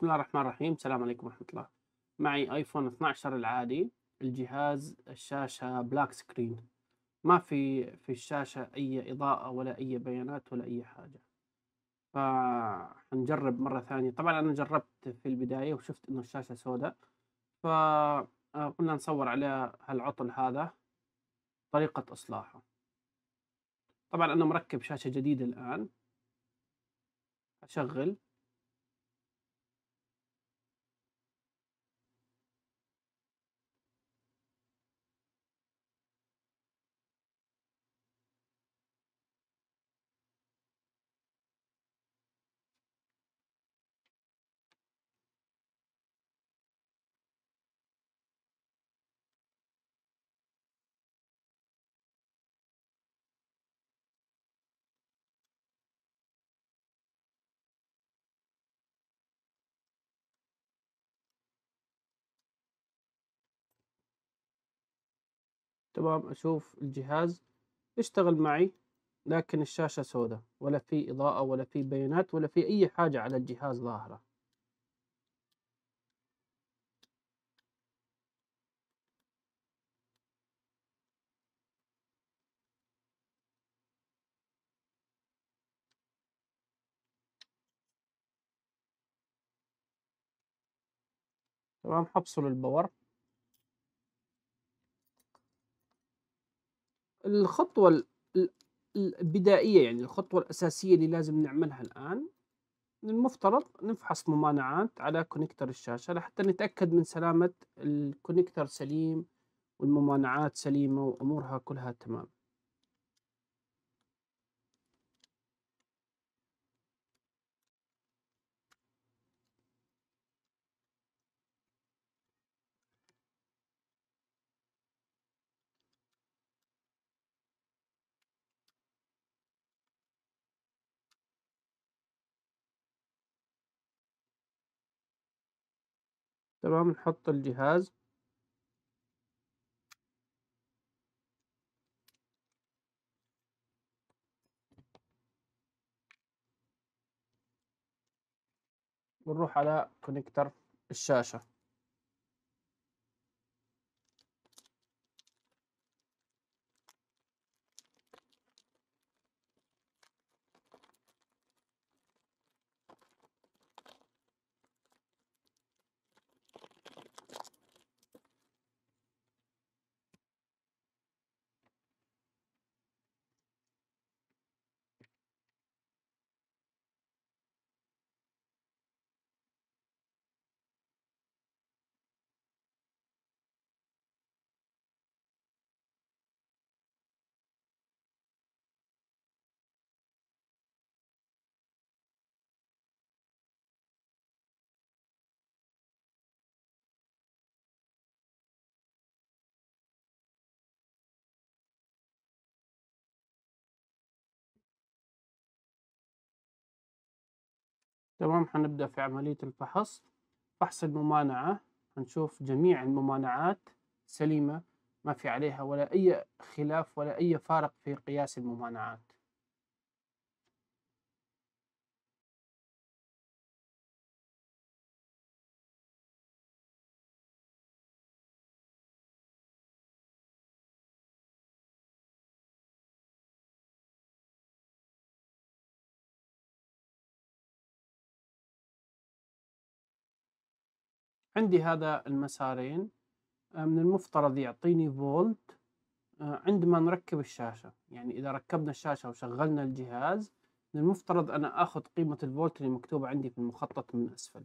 بسم الله الرحمن الرحيم السلام عليكم ورحمة الله معي ايفون 12 العادي الجهاز الشاشة بلاك سكرين ما في في الشاشة اي اضاءة ولا اي بيانات ولا اي حاجة فنجرب مرة ثانية طبعا انا جربت في البداية وشفت انه الشاشة سوداء فقلنا آه، نصور على هالعطل هذا طريقة اصلاحه طبعا انا مركب شاشة جديدة الان اشغل تمام أشوف الجهاز يشتغل معي لكن الشاشة سوداء ولا في إضاءة ولا في بيانات ولا في أي حاجة على الجهاز ظاهرة تمام حفصل الباور الخطوة البدائية يعني الخطوة الأساسية اللي لازم نعملها الآن من المفترض نفحص ممانعات على كونكتر الشاشة لحتى نتأكد من سلامة الكونكتر سليم والممانعات سليمة وأمورها كلها تمام تمام نحط الجهاز ونروح على كونكتر الشاشة تمام حنبدأ في عملية الفحص فحص الممانعة حنشوف جميع الممانعات سليمة ما في عليها ولا أي خلاف ولا أي فارق في قياس الممانعات عندي هذا المسارين آه، من المفترض يعطيني فولت آه، عندما نركب الشاشة يعني إذا ركبنا الشاشة وشغلنا الجهاز من المفترض أنا أخذ قيمة الفولت اللي مكتوبة عندي في المخطط من أسفل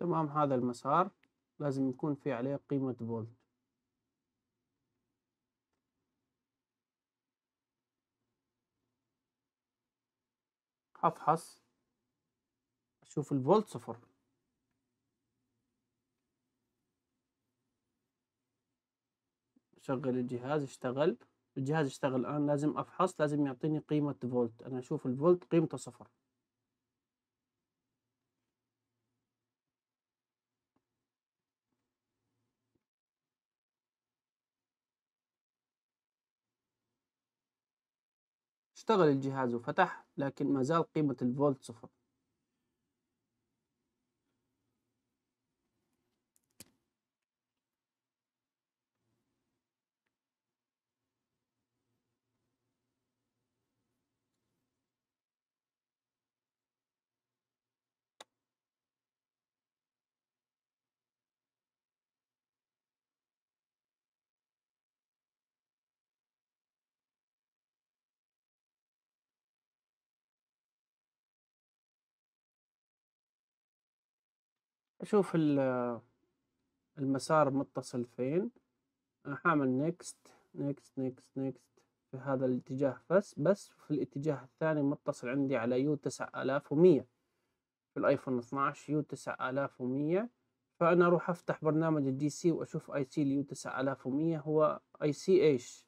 تمام هذا المسار لازم يكون في عليه قيمة فولت أفحص أشوف الفولت صفر شغل الجهاز اشتغل الجهاز اشتغل الآن لازم أفحص لازم يعطيني قيمة فولت أنا أشوف الفولت قيمته صفر اشتغل الجهاز وفتح لكن ما زال قيمة الفولت صفر اشوف المسار متصل فين حامل نيكست نيكست نيكست نيكست في هذا الاتجاه بس بس في الاتجاه الثاني متصل عندي على يو 9100 في الايفون 12 يو 9100 فانا اروح افتح برنامج الدي سي واشوف اي سي اليو 9100 هو اي سي ايش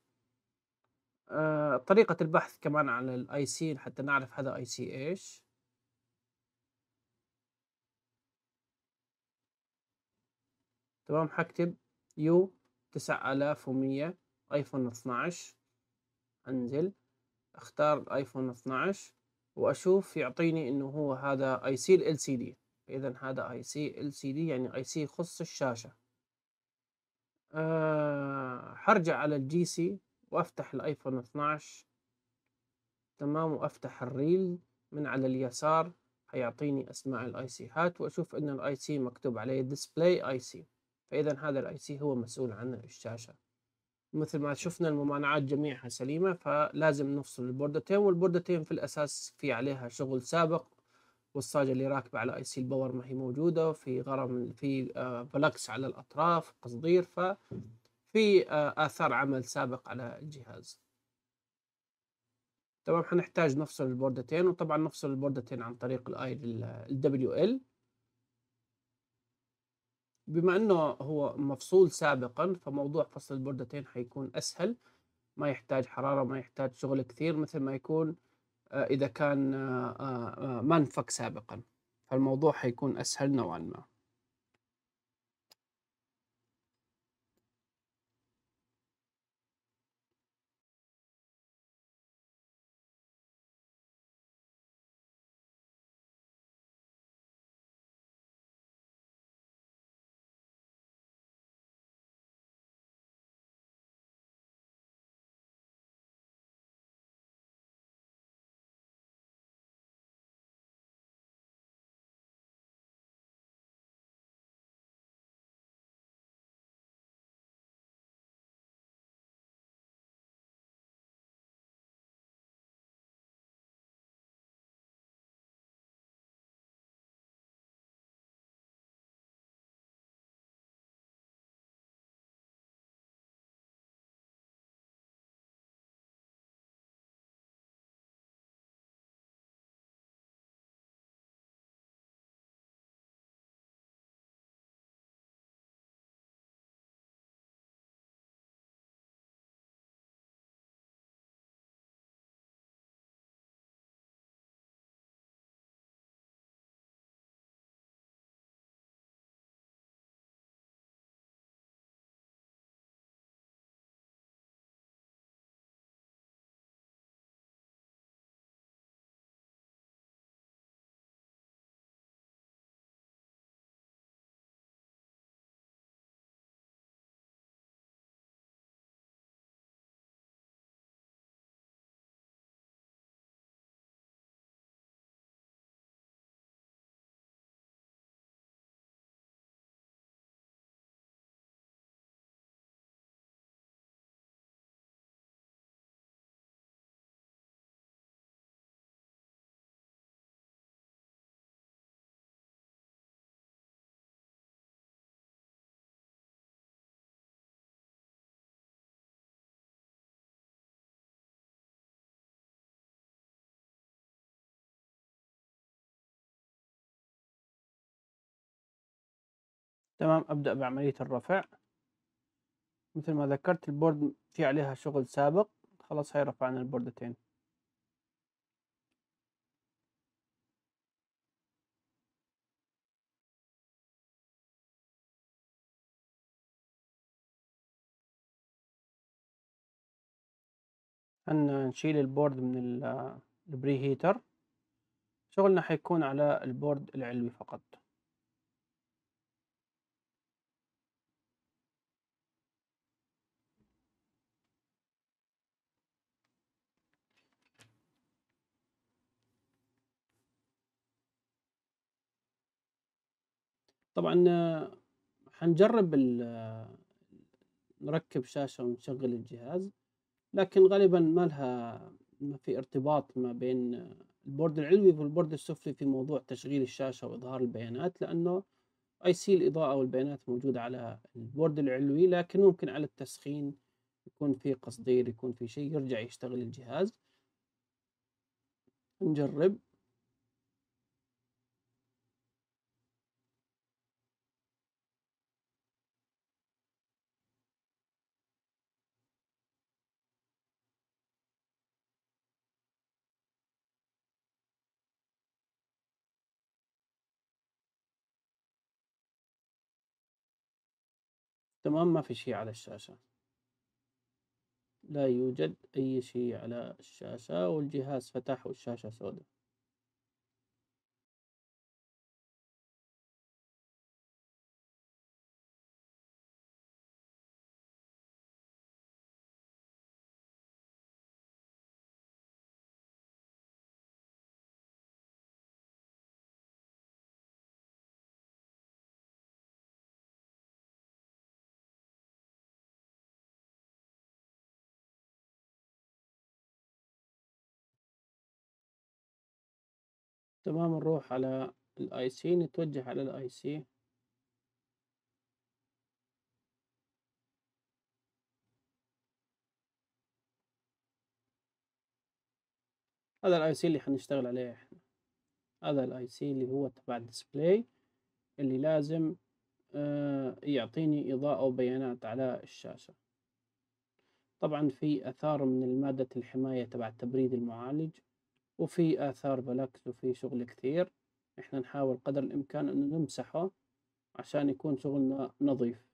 آه، طريقة البحث كمان على الاي سي حتى نعرف هذا اي سي ايش تمام حكتب يو تسعة آلاف ومية ايفون اثناعش انزل اختار ايفون 12 واشوف يعطيني انه هو هذا اي سي ال سي دي اذا هذا اي سي ال سي دي يعني اي سي يخص الشاشة أه حرجع على الجي سي وافتح الايفون 12 تمام وافتح الريل من على اليسار هيعطيني اسماء الاي سي هات واشوف ان الاي سي مكتوب عليه ديسبلاي اي سي فإذا هذا الأي سي هو مسؤول عن الشاشة مثل ما شفنا الممانعات جميعها سليمة فلازم نفصل البوردتين والبوردتين في الأساس في عليها شغل سابق والصاجة اللي راكبة على أي سي الباور ما هي موجودة في غرم في بلكس آه، على الأطراف قصدير ففي آه، آثار عمل سابق على الجهاز تمام حنحتاج نفصل البوردتين وطبعا نفصل البوردتين عن طريق الاي دبليو ال بما انه هو مفصول سابقا فموضوع فصل البردتين حيكون اسهل ما يحتاج حراره ما يحتاج شغل كثير مثل ما يكون آه، اذا كان آه، آه، منفك سابقا فالموضوع حيكون اسهل نوعا ما تمام أبدأ بعملية الرفع مثل ما ذكرت البورد في عليها شغل سابق خلاص هي رفعنا البوردتين أن نشيل البورد من البري هيتر شغلنا حيكون على البورد العلوي فقط طبعا آه، حنجرب آه، نركب شاشة ونشغل الجهاز لكن غالبا ما لها ما في ارتباط ما بين آه، البورد العلوي والبورد السفلي في موضوع تشغيل الشاشة وإظهار البيانات لأنه اي سي الاضاءه والبيانات موجوده على البورد العلوي لكن ممكن على التسخين يكون في قصدير يكون في شيء يرجع يشتغل الجهاز نجرب تمام ما في شيء على الشاشة لا يوجد أي شيء على الشاشة والجهاز فتح والشاشة سوداء تمام نروح على الاي سي نتوجه على الاي سي هذا الاي سي اللي حنشتغل عليه احنا هذا الاي سي اللي هو تبع الديسبلاي اللي لازم آه، يعطيني اضاءة وبيانات على الشاشة طبعا في اثار من المادة الحماية تبع تبريد المعالج وفي آثار بلاكس وفي شغل كثير إحنا نحاول قدر الإمكان إنه نمسحه عشان يكون شغلنا نظيف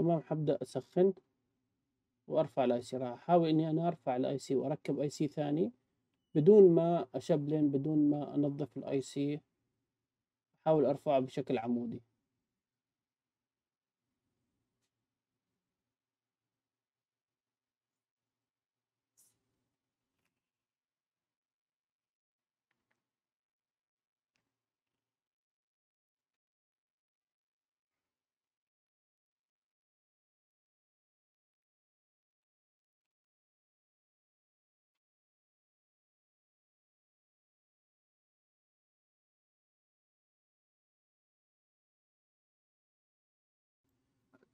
تمام حبدأ أسخن وأرفع الأي سي راح أحاول إني أنا أرفع الأي سي وأركب أي سي ثاني بدون ما أشبلن بدون ما أنظف الأي سي أحاول أرفعه بشكل عمودي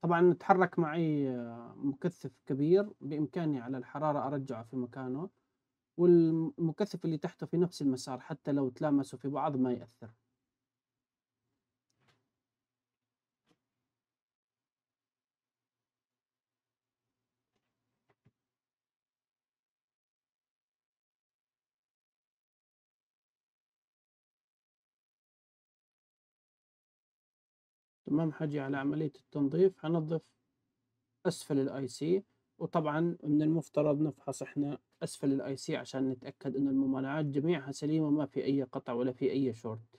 طبعا تحرك معي آه، مكثف كبير بإمكاني على الحرارة أرجعه في مكانه والمكثف اللي تحته في نفس المسار حتى لو تلامسوا في بعض ما يأثر تمام حاجي على عملية التنظيف حنظف أسفل الاي سي وطبعا من المفترض نفحص احنا أسفل الاي سي عشان نتأكد أن الممانعات جميعها سليمة ما في أي قطع ولا في أي شورت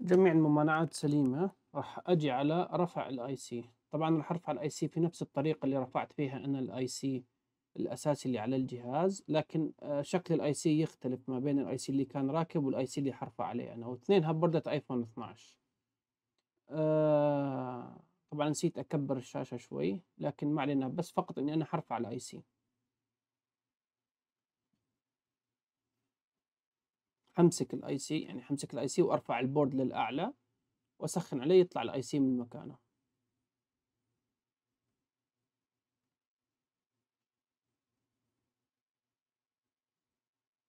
جميع الممانعات سليمة راح أجي على رفع الاي سي طبعا راح ارفع الاي سي في نفس الطريقة اللي رفعت فيها أنا الاي سي الأساسي اللي على الجهاز لكن آه، شكل الاي سي يختلف ما بين الاي سي اللي كان راكب والاي سي اللي حرفع عليه أنا واثنين هبردة ايفون 12 آه، طبعا نسيت أكبر الشاشة شوي لكن ما علينا بس فقط إني أنا حرفع الاي سي همسك الاي سي يعني همسك الاي سي وارفع البورد للاعلى واسخن عليه يطلع الاي سي من مكانه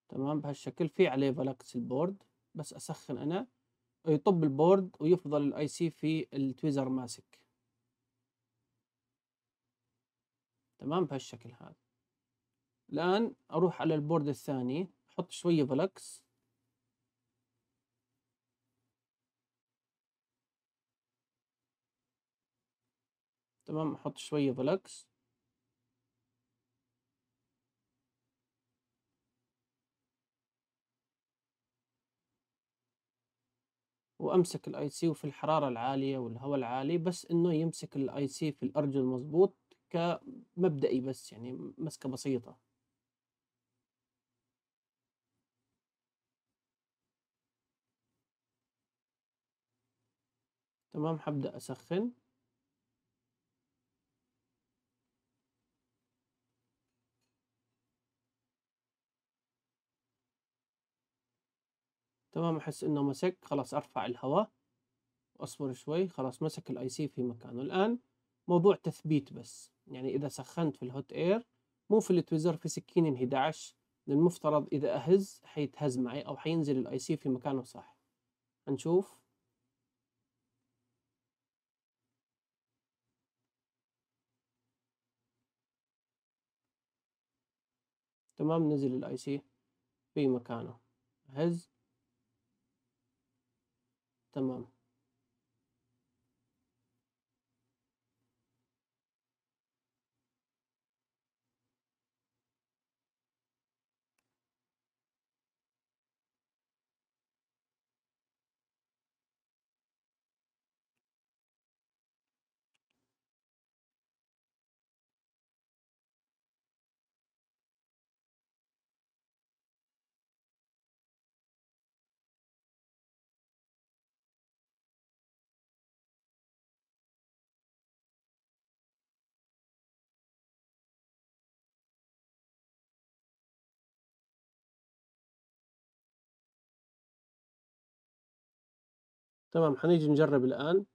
تمام بهالشكل في عليه فلكس البورد بس اسخن انا ويطب البورد ويفضل الاي سي في التويزر ماسك تمام بهالشكل هذا الان اروح على البورد الثاني احط شويه فلكس تمام احط شوية فلكس وامسك الاي سي وفي الحرارة العالية والهواء العالي بس انه يمسك الاي سي في الارجل مظبوط كمبدئي بس يعني مسكة بسيطة تمام حبدأ أسخن تمام احس انه مسك خلاص ارفع الهواء واصبر شوي خلاص مسك الاي سي في مكانه الان موضوع تثبيت بس يعني اذا سخنت في الهوت اير مو في التويزر في سكين انهداعش المفترض اذا اهز حيتهز معي او حينزل الاي سي في مكانه صح هنشوف تمام نزل الاي سي في مكانه هز Tamam. تمام حنيجي نجرب الآن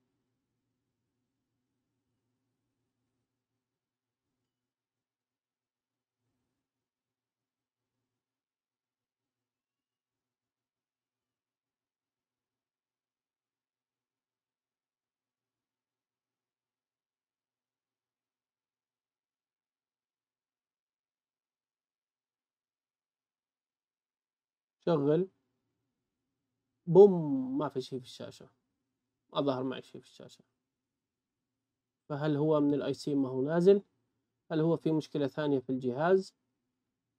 شغل بوم ما في شيء في الشاشة أظهر معي شيء في الشاشة فهل هو من الاي سي ما هو نازل هل هو في مشكلة ثانية في الجهاز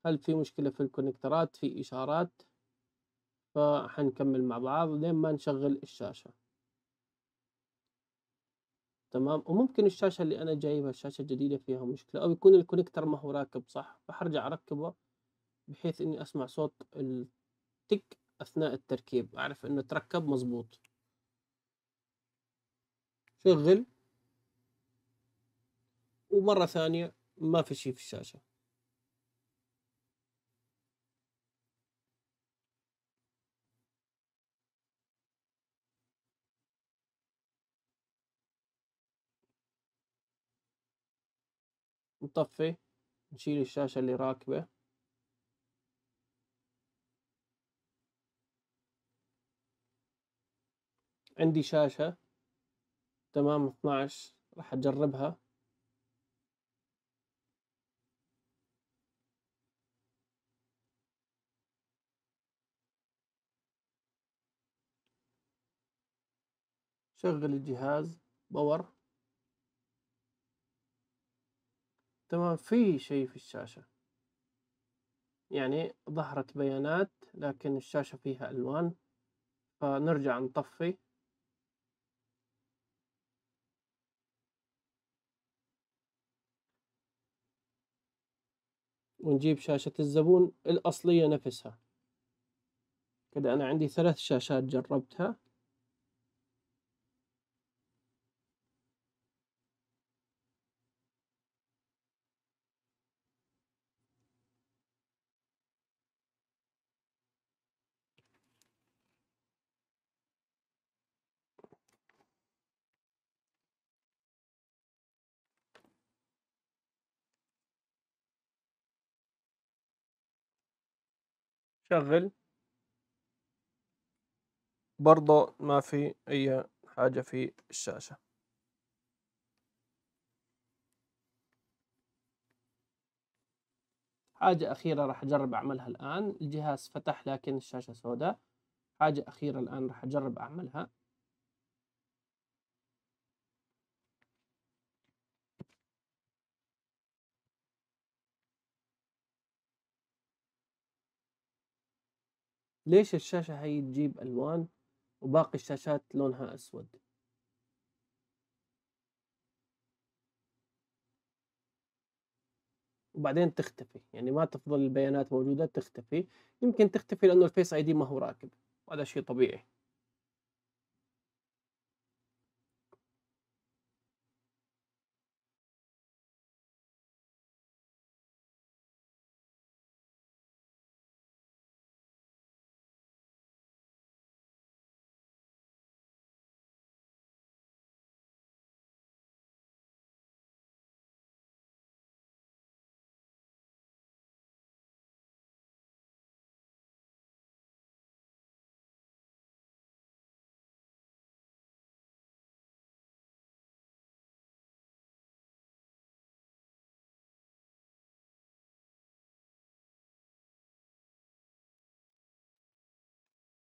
هل في مشكلة في الكونكترات في إشارات فحنكمل مع بعض لين ما نشغل الشاشة تمام وممكن الشاشة اللي أنا جايبها الشاشة الجديدة فيها مشكلة أو يكون الكونكتر ما هو راكب صح فحرجع أركبه بحيث إني أسمع صوت التك أثناء التركيب أعرف إنه تركب مظبوط شغل ومرة ثانية ما في شيء في الشاشة نطفي نشيل الشاشة اللي راكبة عندي شاشة تمام 12 راح اجربها شغل الجهاز باور تمام في شيء في الشاشة يعني ظهرت بيانات لكن الشاشة فيها ألوان فنرجع نطفي ونجيب شاشة الزبون الأصلية نفسها كده أنا عندي ثلاث شاشات جربتها شغل برضه ما في اي حاجة في الشاشة حاجة أخيرة راح أجرب أعملها الآن الجهاز فتح لكن الشاشة سوداء حاجة أخيرة الآن راح أجرب أعملها ليش الشاشة هي تجيب ألوان وباقي الشاشات لونها أسود وبعدين تختفي يعني ما تفضل البيانات موجودة تختفي يمكن تختفي لأنه الفيس اي دي ما هو راكب وهذا شيء طبيعي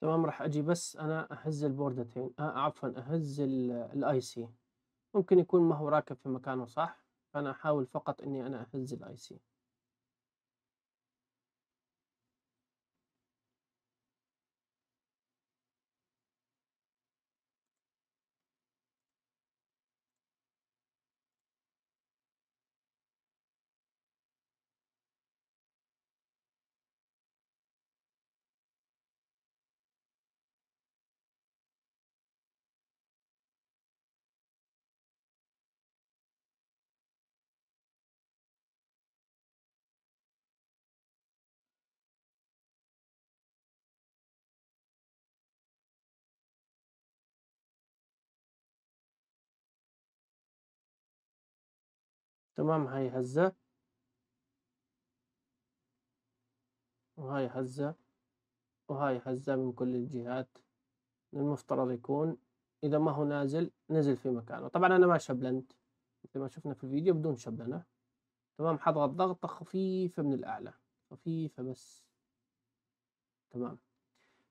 تمام راح اجي بس انا اهز البوردتين آه عفوا اهز الاي سي ممكن يكون ما هو راكب في مكانه صح فانا احاول فقط اني انا اهز الاي سي تمام هاي هزة وهاي هزة وهاي هزة من كل الجهات المفترض يكون إذا ما هو نازل نزل في مكانه طبعا أنا ما شبلنت مثل ما شفنا في الفيديو بدون شبلنة تمام حضغط ضغطة خفيفة من الأعلى خفيفة بس تمام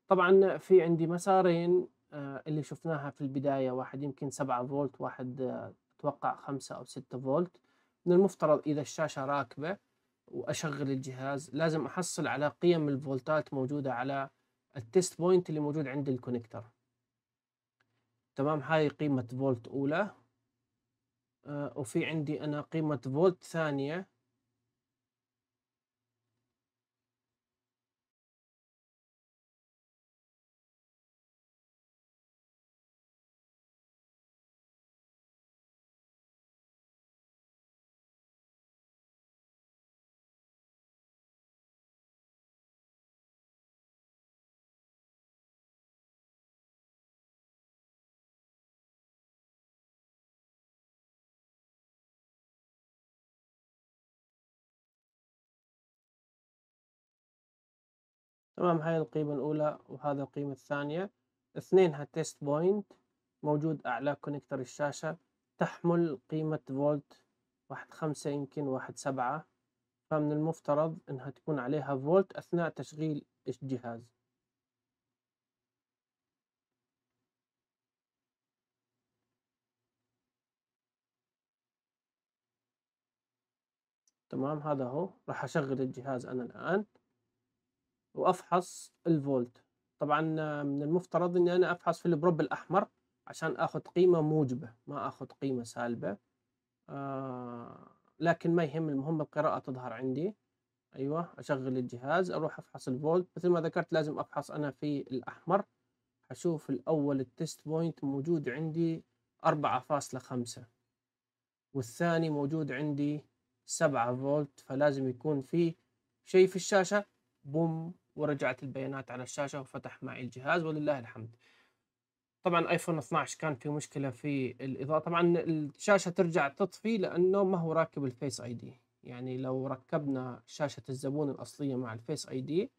طبعا في عندي مسارين آه، اللي شفناها في البداية واحد يمكن سبعة فولت واحد آه، أتوقع خمسة أو ستة فولت من المفترض إذا الشاشة راكبة وأشغل الجهاز لازم أحصل على قيم الفولتات موجودة على التست بوينت اللي موجود عند الكونكتر تمام هاي قيمة فولت أولى آه وفي عندي أنا قيمة فولت ثانية تمام هاي القيمة الأولى وهذا القيمة الثانية اثنينها تيست بوينت موجود أعلى كونكتر الشاشة تحمل قيمة فولت واحد خمسة يمكن واحد سبعة فمن المفترض إنها تكون عليها فولت أثناء تشغيل الجهاز تمام هذا هو راح أشغل الجهاز أنا الآن وافحص الفولت طبعا من المفترض اني انا افحص في البروب الاحمر عشان اخذ قيمة موجبة ما اخذ قيمة سالبة آه لكن ما يهم المهم القراءة تظهر عندي ايوه اشغل الجهاز اروح افحص الفولت مثل ما ذكرت لازم افحص انا في الاحمر اشوف الاول التست بوينت موجود عندي أربعة فاصلة خمسة والثاني موجود عندي سبعة فولت فلازم يكون في شيء في الشاشة بوم ورجعت البيانات على الشاشة وفتح معي الجهاز ولله الحمد طبعا ايفون 12 كان في مشكلة في الإضاءة طبعا الشاشة ترجع تطفي لأنه ما هو راكب الفيس اي دي يعني لو ركبنا شاشة الزبون الأصلية مع الفيس اي دي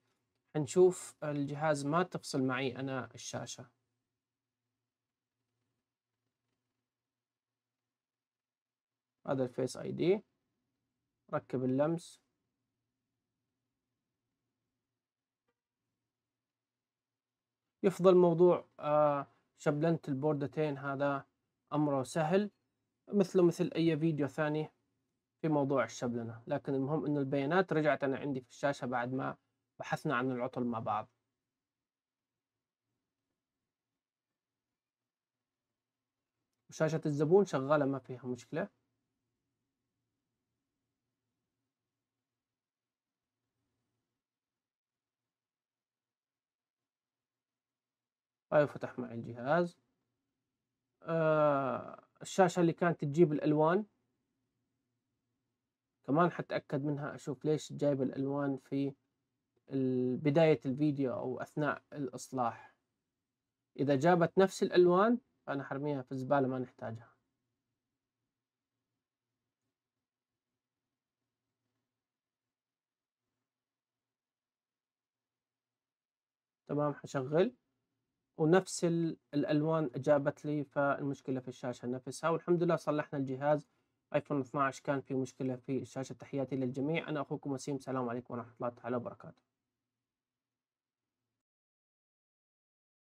هنشوف الجهاز ما تفصل معي أنا الشاشة هذا الفيس اي دي ركب اللمس يفضل موضوع آه، شبلنة البوردتين هذا أمره سهل مثله مثل أي فيديو ثاني في موضوع الشبلنة لكن المهم أن البيانات رجعت أنا عندي في الشاشة بعد ما بحثنا عن العطل مع بعض وشاشة الزبون شغالة ما فيها مشكلة أيوة، فتح معي الجهاز آه الشاشة اللي كانت تجيب الألوان كمان حتأكد منها أشوف ليش جايب الألوان في بداية الفيديو أو أثناء الإصلاح إذا جابت نفس الألوان فأنا حرميها في الزبالة ما نحتاجها تمام حشغل ونفس الالوان اجابت لي فالمشكله في الشاشه نفسها والحمد لله صلحنا الجهاز ايفون 12 كان في مشكله في الشاشه تحياتي للجميع انا اخوكم وسيم سلام عليكم ورحمه الله تعالى وبركاته